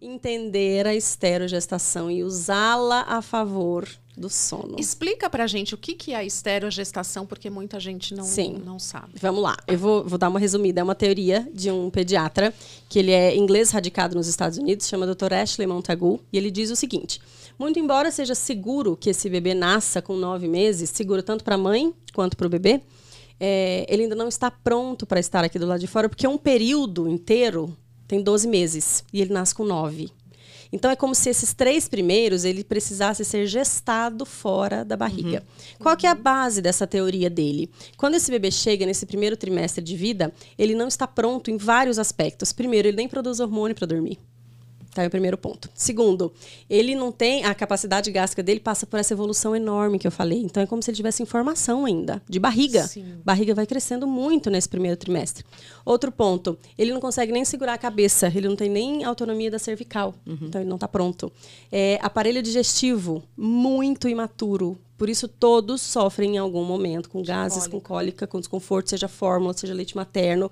entender a esterogestação e usá-la a favor do sono. Explica pra gente o que, é a esterogestação, porque muita gente não, Sim. não sabe. Vamos lá, eu vou, vou dar uma resumida. É uma teoria de um pediatra, que ele é inglês radicado nos Estados Unidos, chama Dr. Ashley Montagu, e ele diz o seguinte. Muito embora seja seguro que esse bebê nasça com nove meses, seguro tanto para a mãe quanto para o bebê, é, ele ainda não está pronto para estar aqui do lado de fora, porque é um período inteiro tem 12 meses e ele nasce com 9. Então é como se esses três primeiros ele precisasse ser gestado fora da barriga. Uhum. Qual que é a base dessa teoria dele? Quando esse bebê chega nesse primeiro trimestre de vida, ele não está pronto em vários aspectos. Primeiro, ele nem produz hormônio para dormir. Tá aí o primeiro ponto. Segundo, ele não tem. A capacidade gástrica dele passa por essa evolução enorme que eu falei. Então é como se ele tivesse informação ainda, de barriga. Sim. Barriga vai crescendo muito nesse primeiro trimestre. Outro ponto, ele não consegue nem segurar a cabeça, ele não tem nem autonomia da cervical. Uhum. Então ele não está pronto. É, aparelho digestivo, muito imaturo. Por isso, todos sofrem em algum momento com gases, cólica. com cólica, com desconforto, seja fórmula, seja leite materno.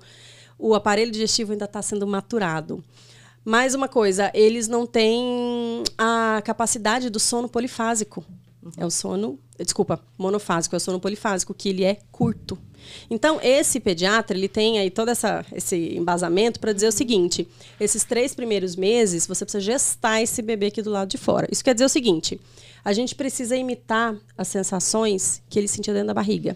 O aparelho digestivo ainda está sendo maturado. Mais uma coisa, eles não têm a capacidade do sono polifásico. Uhum. É o sono desculpa, monofásico, eu sono polifásico, que ele é curto. Então, esse pediatra, ele tem aí todo essa, esse embasamento para dizer o seguinte, esses três primeiros meses, você precisa gestar esse bebê aqui do lado de fora. Isso quer dizer o seguinte, a gente precisa imitar as sensações que ele sentia dentro da barriga.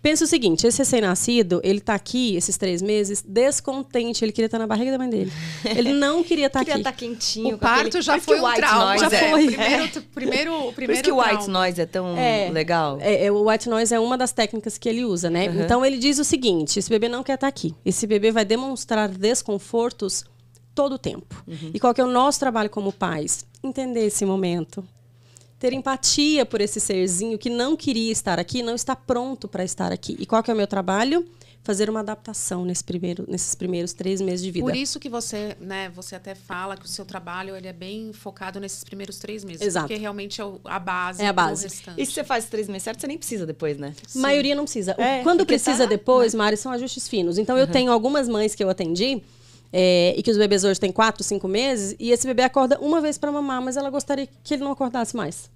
Pensa o seguinte, esse recém-nascido, ele está aqui esses três meses descontente, ele queria estar na barriga da mãe dele. Ele não queria estar tá queria aqui. Queria tá estar quentinho. O parto aquele... já foi um trauma. Já é. foi. primeiro, né? primeiro, primeiro Por isso que o white noise é tão... É é. Legal. É, é, o white noise é uma das técnicas que ele usa, né? Uhum. Então ele diz o seguinte: esse bebê não quer estar tá aqui. Esse bebê vai demonstrar desconfortos todo o tempo. Uhum. E qual que é o nosso trabalho como pais? Entender esse momento. Ter empatia por esse serzinho que não queria estar aqui, não está pronto para estar aqui. E qual que é o meu trabalho? fazer uma adaptação nesse primeiro, nesses primeiros três meses de vida. Por isso que você, né, você até fala que o seu trabalho ele é bem focado nesses primeiros três meses. Exato. Porque realmente é a base é a base. E se você faz três meses certo, você nem precisa depois, né? A maioria não precisa. É, Quando precisa tá, depois, né? Mari, são ajustes finos. Então, uhum. eu tenho algumas mães que eu atendi é, e que os bebês hoje têm 4, 5 meses, e esse bebê acorda uma vez para mamar, mas ela gostaria que ele não acordasse mais.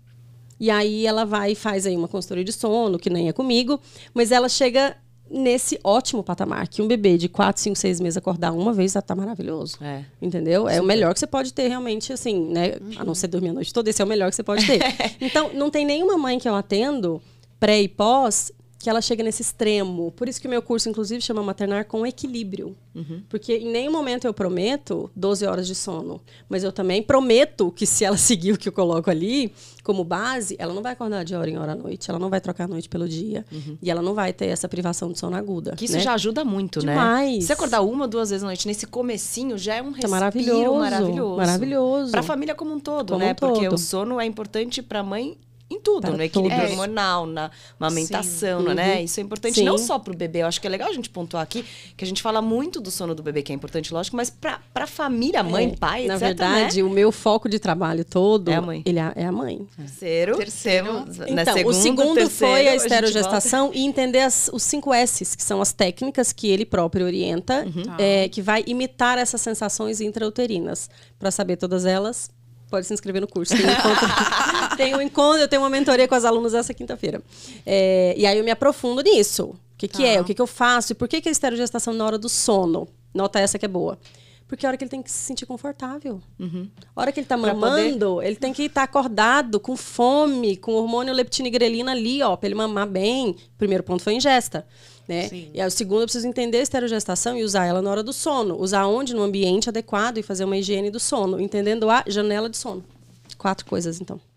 E aí ela vai e faz aí uma consultoria de sono, que nem é comigo, mas ela chega nesse ótimo patamar, que um bebê de 4, 5, 6 meses acordar uma vez já tá maravilhoso. É. Entendeu? É o melhor que você pode ter realmente, assim, né? Uhum. A não ser dormir a noite toda, esse é o melhor que você pode ter. então, não tem nenhuma mãe que eu atendo, pré e pós, que ela chega nesse extremo. Por isso que o meu curso, inclusive, chama Maternar com Equilíbrio. Uhum. Porque em nenhum momento eu prometo 12 horas de sono. Mas eu também prometo que se ela seguir o que eu coloco ali como base, ela não vai acordar de hora em hora à noite. Ela não vai trocar a noite pelo dia. Uhum. E ela não vai ter essa privação de sono aguda. Que isso né? já ajuda muito, né? Demais. né? Se acordar uma, duas vezes à noite, nesse comecinho, já é um tá respiro tá maravilhoso. Maravilhoso. Maravilhoso. Pra família como um todo, como né? Um todo. Porque o sono é importante pra mãe em tudo, no né? equilíbrio todos. É é. hormonal, na amamentação, né? Uhum. Isso é importante Sim. não só para o bebê, eu acho que é legal a gente pontuar aqui, que a gente fala muito do sono do bebê, que é importante, lógico, mas para a família, mãe, é. pai, Na etc, verdade, né? o meu foco de trabalho todo é a mãe. Ele é, é a mãe. Terceiro, terceiro, terceiro né, então, segunda, o segundo terceiro, foi a esterogestação a e entender as, os cinco S's, que são as técnicas que ele próprio orienta, uhum. é, tá. que vai imitar essas sensações intrauterinas. Para saber todas elas, pode se inscrever no curso. Tem um encontro, tem um encontro eu tenho uma mentoria com as alunas essa quinta-feira. É, e aí eu me aprofundo nisso. O que, que é? Tá. O que, que eu faço? E por que, que a é esterogestação na hora do sono? Nota essa que é boa. Porque é a hora que ele tem que se sentir confortável. Uhum. A hora que ele está mamando, poder... ele tem que estar tá acordado, com fome, com hormônio leptina e grelina ali, ó, pra ele mamar bem. O primeiro ponto foi ingesta. Né? Sim. E a segunda, eu preciso entender a esterogestação e usar ela na hora do sono. Usar onde? No ambiente adequado e fazer uma higiene do sono. Entendendo a janela de sono. Quatro coisas, então.